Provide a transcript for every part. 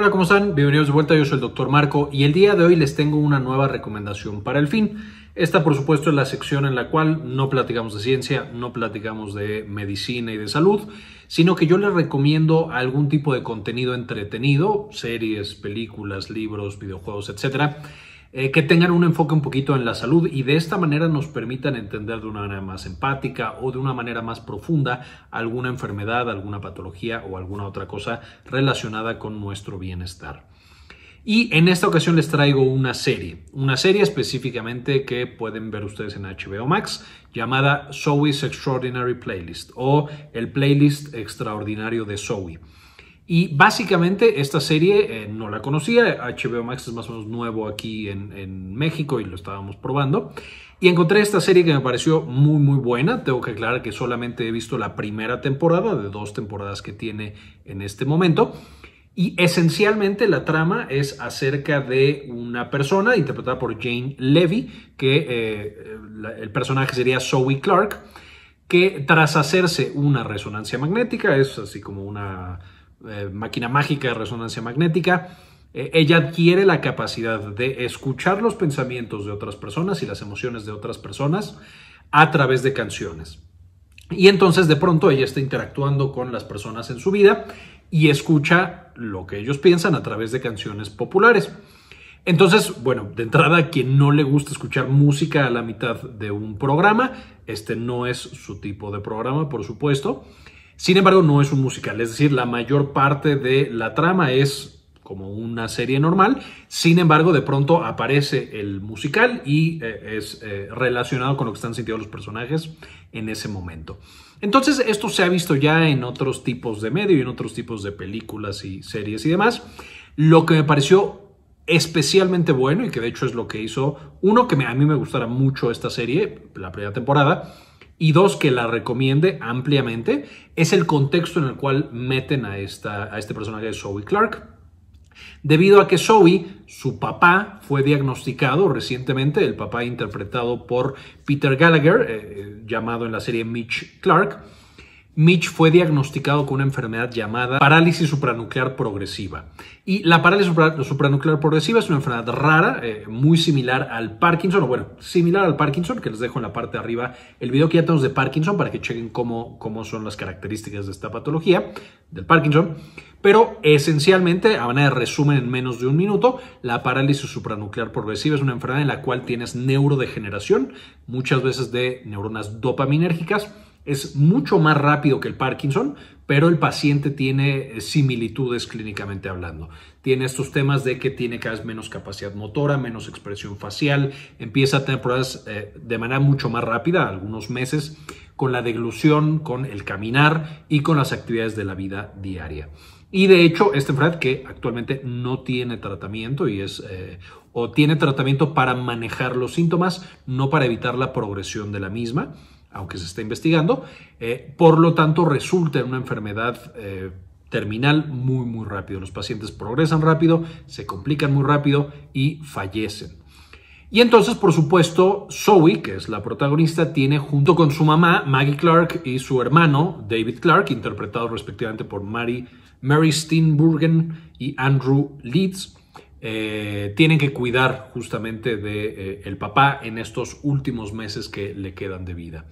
Hola, ¿cómo están? Bienvenidos de vuelta, yo soy el doctor Marco y el día de hoy les tengo una nueva recomendación para el fin. Esta, por supuesto, es la sección en la cual no platicamos de ciencia, no platicamos de medicina y de salud, sino que yo les recomiendo algún tipo de contenido entretenido, series, películas, libros, videojuegos, etcétera eh, que tengan un enfoque un poquito en la salud y de esta manera nos permitan entender de una manera más empática o de una manera más profunda alguna enfermedad, alguna patología o alguna otra cosa relacionada con nuestro bienestar. Y en esta ocasión les traigo una serie, una serie específicamente que pueden ver ustedes en HBO Max llamada Zoe's Extraordinary Playlist o el playlist extraordinario de Zoe. Y básicamente esta serie eh, no la conocía, HBO Max es más o menos nuevo aquí en, México y lo estábamos probando. Y encontré esta serie que me pareció muy muy buena, tengo que aclarar que solamente he visto la primera temporada de dos temporadas que tiene en este momento. Y esencialmente la trama es acerca de una persona interpretada por Jane Levy, que eh, el personaje sería Zoe Clark, que tras hacerse una resonancia magnética, es así como una eh, máquina mágica de resonancia magnética, eh, ella adquiere la capacidad de escuchar los pensamientos de otras personas y las emociones de otras personas a través de canciones. Y entonces de pronto ella está interactuando con las personas en su vida y escucha lo que ellos piensan a través de canciones populares. Entonces, bueno, de entrada, quien no le gusta escuchar música a la mitad de un programa, este no es su tipo de programa, por supuesto. Sin embargo, no es un musical, es decir, la mayor parte de la trama es como una serie normal. Sin embargo, de pronto aparece el musical y eh, es eh, relacionado con lo que están sintiendo los personajes en ese momento. Entonces, esto se ha visto ya en otros tipos de medio y en otros tipos de películas y series y demás. Lo que me pareció especialmente bueno y que de hecho es lo que hizo uno que a mí me gustara mucho esta serie, la primera temporada, y dos, que la recomiende ampliamente, es el contexto en el cual meten a, esta, a este personaje de Zoe Clark. Debido a que Zoe, su papá, fue diagnosticado recientemente, el papá interpretado por Peter Gallagher, eh, eh, llamado en la serie Mitch Clark, Mitch fue diagnosticado con una enfermedad llamada parálisis supranuclear progresiva. Y la parálisis supranuclear progresiva es una enfermedad rara, eh, muy similar al Parkinson, o bueno, similar al Parkinson, que les dejo en la parte de arriba el video que ya tenemos de Parkinson para que chequen cómo, cómo son las características de esta patología del Parkinson. Pero esencialmente, a manera de resumen en menos de un minuto, la parálisis supranuclear progresiva es una enfermedad en la cual tienes neurodegeneración, muchas veces de neuronas dopaminérgicas es mucho más rápido que el Parkinson, pero el paciente tiene eh, similitudes clínicamente hablando. Tiene estos temas de que tiene cada vez menos capacidad motora, menos expresión facial, empieza a tener problemas eh, de manera mucho más rápida, algunos meses, con la deglución, con el caminar y con las actividades de la vida diaria. Y de hecho, este enfermedad que actualmente no tiene tratamiento y es eh, o tiene tratamiento para manejar los síntomas, no para evitar la progresión de la misma aunque se está investigando, eh, por lo tanto resulta en una enfermedad eh, terminal muy, muy rápido. Los pacientes progresan rápido, se complican muy rápido y fallecen. Y entonces, por supuesto, Zoe, que es la protagonista, tiene junto con su mamá, Maggie Clark, y su hermano, David Clark, interpretados respectivamente por Mary, Mary Steenburgen y Andrew Leeds, eh, tienen que cuidar justamente del de, eh, el papá en estos últimos meses que le quedan de vida.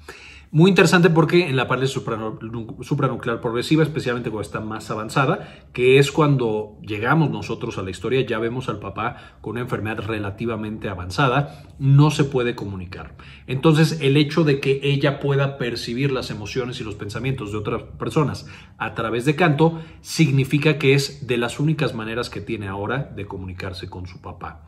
Muy interesante porque en la parte supranuclear progresiva, especialmente cuando está más avanzada, que es cuando llegamos nosotros a la historia, ya vemos al papá con una enfermedad relativamente avanzada, no se puede comunicar. Entonces, el hecho de que ella pueda percibir las emociones y los pensamientos de otras personas a través de canto, significa que es de las únicas maneras que tiene ahora de comunicarse con su papá.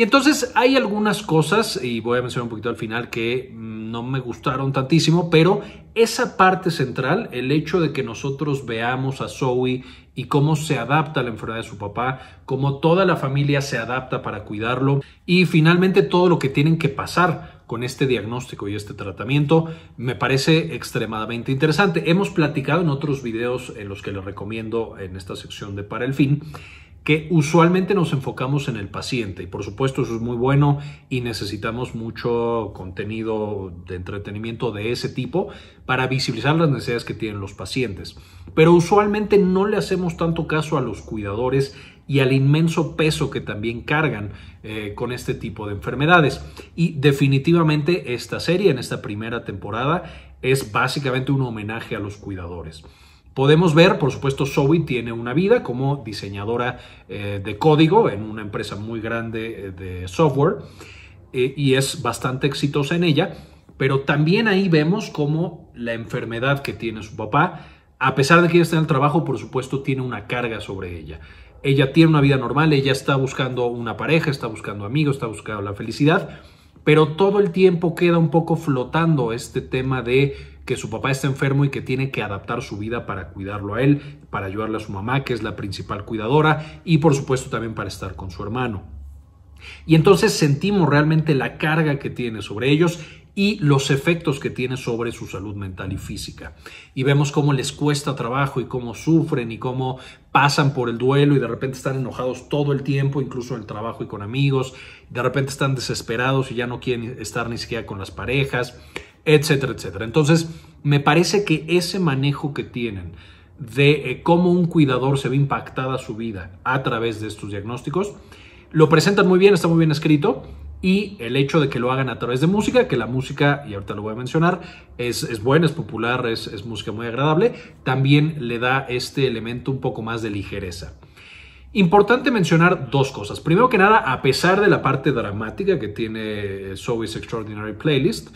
Y entonces hay algunas cosas, y voy a mencionar un poquito al final, que no me gustaron tantísimo, pero esa parte central, el hecho de que nosotros veamos a Zoe y cómo se adapta a la enfermedad de su papá, cómo toda la familia se adapta para cuidarlo y finalmente todo lo que tienen que pasar con este diagnóstico y este tratamiento, me parece extremadamente interesante. Hemos platicado en otros videos en los que les recomiendo en esta sección de Para el Fin que usualmente nos enfocamos en el paciente y por supuesto eso es muy bueno y necesitamos mucho contenido de entretenimiento de ese tipo para visibilizar las necesidades que tienen los pacientes. Pero usualmente no le hacemos tanto caso a los cuidadores y al inmenso peso que también cargan eh, con este tipo de enfermedades. Y definitivamente esta serie en esta primera temporada es básicamente un homenaje a los cuidadores. Podemos ver, por supuesto, Zoe tiene una vida como diseñadora eh, de código en una empresa muy grande eh, de software eh, y es bastante exitosa en ella, pero también ahí vemos cómo la enfermedad que tiene su papá, a pesar de que ella está en el trabajo, por supuesto, tiene una carga sobre ella. Ella tiene una vida normal, ella está buscando una pareja, está buscando amigos, está buscando la felicidad, pero todo el tiempo queda un poco flotando este tema de que su papá está enfermo y que tiene que adaptar su vida para cuidarlo a él, para ayudarle a su mamá, que es la principal cuidadora, y por supuesto también para estar con su hermano. Y entonces sentimos realmente la carga que tiene sobre ellos y los efectos que tiene sobre su salud mental y física. Y vemos cómo les cuesta trabajo y cómo sufren y cómo pasan por el duelo y de repente están enojados todo el tiempo, incluso en el trabajo y con amigos. De repente están desesperados y ya no quieren estar ni siquiera con las parejas etcétera, etcétera. Entonces, me parece que ese manejo que tienen de eh, cómo un cuidador se ve impactada su vida a través de estos diagnósticos, lo presentan muy bien, está muy bien escrito, y el hecho de que lo hagan a través de música, que la música, y ahorita lo voy a mencionar, es, es buena, es popular, es, es, música muy agradable, también le da este elemento un poco más de ligereza. Importante mencionar dos cosas. Primero que nada, a pesar de la parte dramática que tiene eh, Zoe's Extraordinary Playlist,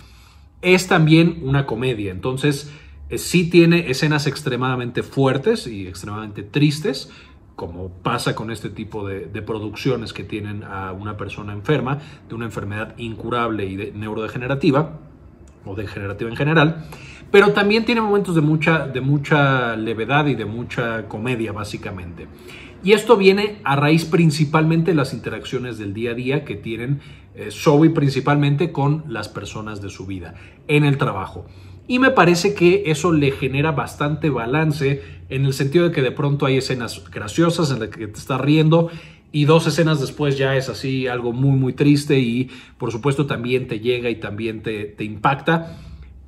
es también una comedia. Entonces, eh, sí tiene escenas extremadamente fuertes y extremadamente tristes, como pasa con este tipo de, producciones que tienen a una persona enferma de una enfermedad incurable y neurodegenerativa o degenerativa en general, pero también tiene momentos de mucha, de mucha levedad y de mucha comedia básicamente. Y esto viene a raíz principalmente de las interacciones del día a día que tienen eh, Zoe principalmente con las personas de su vida en el trabajo. Y me parece que eso le genera bastante balance en el sentido de que de pronto hay escenas graciosas en las que te estás riendo y dos escenas después ya es así algo muy muy triste y por supuesto también te llega y también te impacta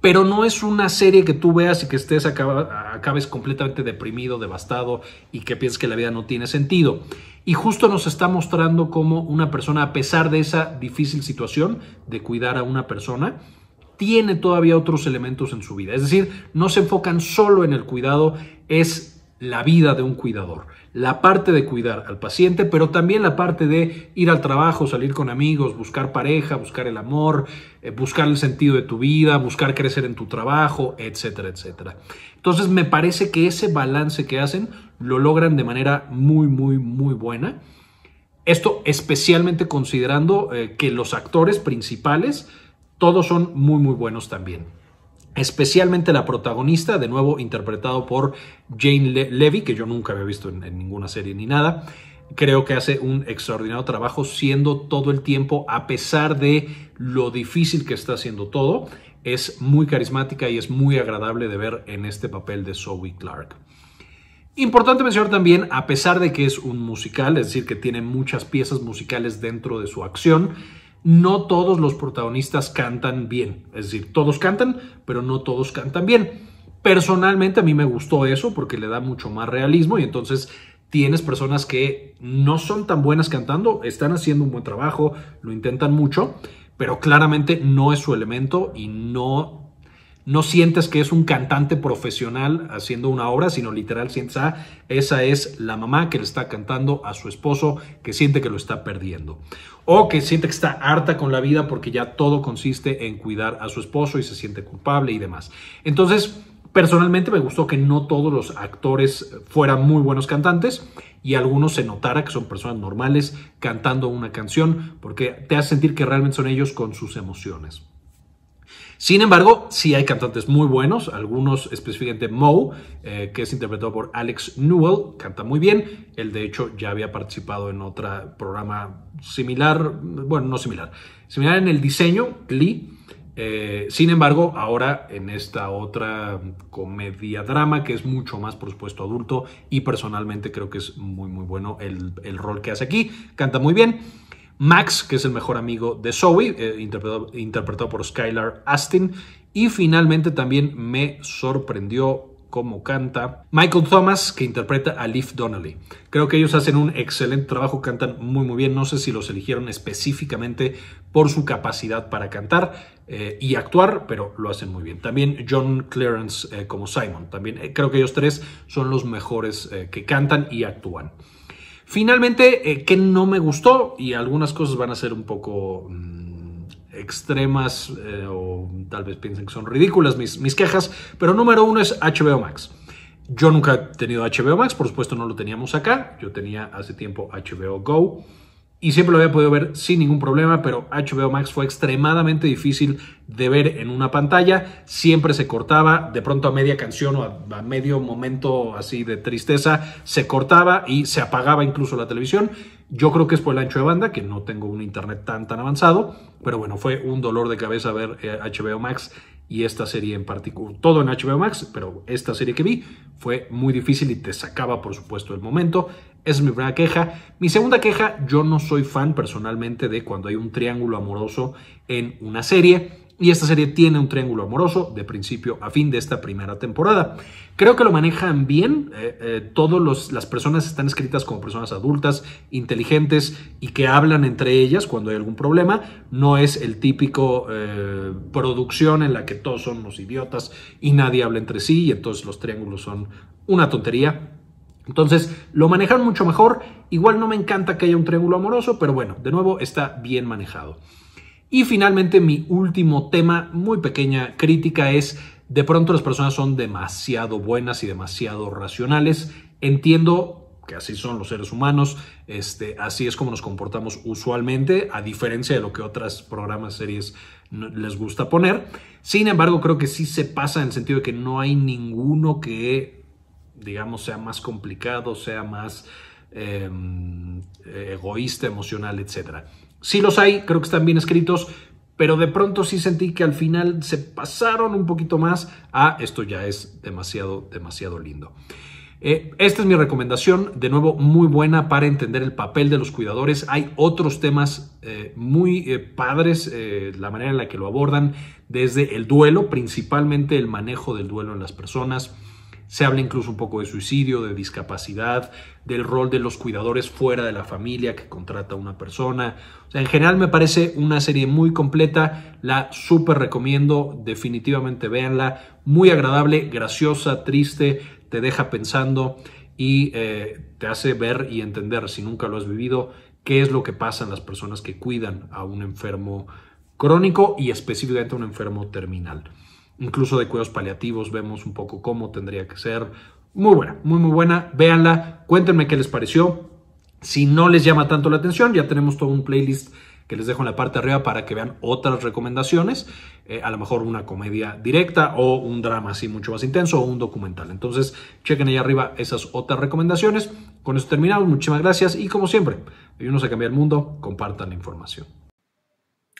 pero no es una serie que tú veas y que estés acabes completamente deprimido, devastado y que pienses que la vida no tiene sentido. Y justo nos está mostrando cómo una persona, a pesar de esa difícil situación de cuidar a una persona, tiene todavía otros elementos en su vida. Es decir, no se enfocan solo en el cuidado, es la vida de un cuidador la parte de cuidar al paciente, pero también la parte de ir al trabajo, salir con amigos, buscar pareja, buscar el amor, eh, buscar el sentido de tu vida, buscar crecer en tu trabajo, etcétera, etcétera. Entonces me parece que ese balance que hacen lo logran de manera muy, muy, muy buena. Esto especialmente considerando eh, que los actores principales, todos son muy, muy buenos también especialmente la protagonista, de nuevo interpretado por Jane Levy, que yo nunca había visto en, en, ninguna serie ni nada. Creo que hace un extraordinario trabajo siendo todo el tiempo, a pesar de lo difícil que está haciendo todo, es muy carismática y es muy agradable de ver en este papel de Zoe Clark. Importante mencionar también, a pesar de que es un musical, es decir, que tiene muchas piezas musicales dentro de su acción, no todos los protagonistas cantan bien. Es decir, todos cantan, pero no todos cantan bien. Personalmente a mí me gustó eso porque le da mucho más realismo y entonces tienes personas que no son tan buenas cantando, están haciendo un buen trabajo, lo intentan mucho, pero claramente no es su elemento y no no sientes que es un cantante profesional haciendo una obra, sino literal sientes, ah, esa es la mamá que le está cantando a su esposo que siente que lo está perdiendo. O que siente que está harta con la vida porque ya todo consiste en cuidar a su esposo y se siente culpable y demás. Entonces, personalmente me gustó que no todos los actores fueran muy buenos cantantes y algunos se notara que son personas normales cantando una canción porque te hace sentir que realmente son ellos con sus emociones. Sin embargo, sí hay cantantes muy buenos, algunos específicamente Moe, eh, que es interpretado por Alex Newell, canta muy bien. Él, de hecho, ya había participado en otro programa similar, bueno, no similar, similar en el diseño, Lee. Eh, sin embargo, ahora en esta otra comedia drama que es mucho más, por supuesto, adulto y personalmente creo que es muy, muy bueno el, el rol que hace aquí. Canta muy bien. Max, que es el mejor amigo de Zoe, eh, interpretado, por Skylar Astin. Y finalmente también me sorprendió cómo canta Michael Thomas, que interpreta a Leif Donnelly. Creo que ellos hacen un excelente trabajo, cantan muy muy bien. No sé si los eligieron específicamente por su capacidad para cantar eh, y actuar, pero lo hacen muy bien. También John Clarence eh, como Simon. También creo que ellos tres son los mejores que cantan y actúan. Finalmente, eh, que no me gustó? Y algunas cosas van a ser un poco mm, extremas eh, o tal vez piensen que son ridículas mis, mis quejas, pero número uno es HBO Max. Yo nunca he tenido HBO Max, por supuesto no lo teníamos acá, yo tenía hace tiempo HBO Go y siempre lo había podido ver sin ningún problema, pero HBO Max fue extremadamente difícil de ver en una pantalla. Siempre se cortaba, de pronto a media canción o a, medio momento así de tristeza, se cortaba y se apagaba incluso la televisión. Yo creo que es por el ancho de banda, que no tengo un internet tan tan avanzado, pero bueno, fue un dolor de cabeza ver HBO eh, Max y esta serie en particular, todo en HBO Max, pero esta serie que vi fue muy difícil y te sacaba por supuesto el momento. Esa es mi primera queja. Mi segunda queja, yo no soy fan personalmente de cuando hay un triángulo amoroso en una serie. Y esta serie tiene un triángulo amoroso de principio a fin de esta primera temporada. Creo que lo manejan bien. Eh, eh, Todas las personas están escritas como personas adultas, inteligentes y que hablan entre ellas cuando hay algún problema. No es el típico eh, producción en la que todos son unos idiotas y nadie habla entre sí y entonces los triángulos son una tontería. Entonces lo manejan mucho mejor. Igual no me encanta que haya un triángulo amoroso, pero bueno, de nuevo está bien manejado. Y finalmente mi último tema, muy pequeña crítica, es de pronto las personas son demasiado buenas y demasiado racionales. Entiendo que así son los seres humanos, este, así es como nos comportamos usualmente, a diferencia de lo que otras programas, series les gusta poner. Sin embargo, creo que sí se pasa en el sentido de que no hay ninguno que, digamos, sea más complicado, sea más em, egoísta, emocional, etcétera. Sí los hay, creo que están bien escritos, pero de pronto sí sentí que al final se pasaron un poquito más a esto ya es demasiado, demasiado lindo. Eh, esta es mi recomendación, de nuevo muy buena para entender el papel de los cuidadores. Hay otros temas eh, muy eh, padres, la manera en la que lo abordan, desde el duelo, principalmente el manejo del duelo en las personas, se habla incluso un poco de suicidio, de discapacidad, del rol de los cuidadores fuera de la familia que contrata una persona. en general me parece una serie muy completa, la súper recomiendo, definitivamente véanla, muy agradable, graciosa, triste, te deja pensando y eh, te hace ver y entender, si nunca lo has vivido, qué es lo que pasa en las personas que cuidan a un enfermo crónico y específicamente a un enfermo terminal incluso de cuidados paliativos, vemos un poco cómo tendría que ser. Muy buena, muy, muy buena. Véanla, cuéntenme qué les pareció. Si no les llama tanto la atención, ya tenemos todo un playlist que les dejo en la parte de arriba para que vean otras recomendaciones, eh, a lo mejor una comedia directa o un drama así mucho más intenso o un documental. Entonces, chequen ahí arriba esas otras recomendaciones. Con eso terminamos, muchísimas gracias y como siempre, ayúdenos a cambiar el mundo, compartan la información.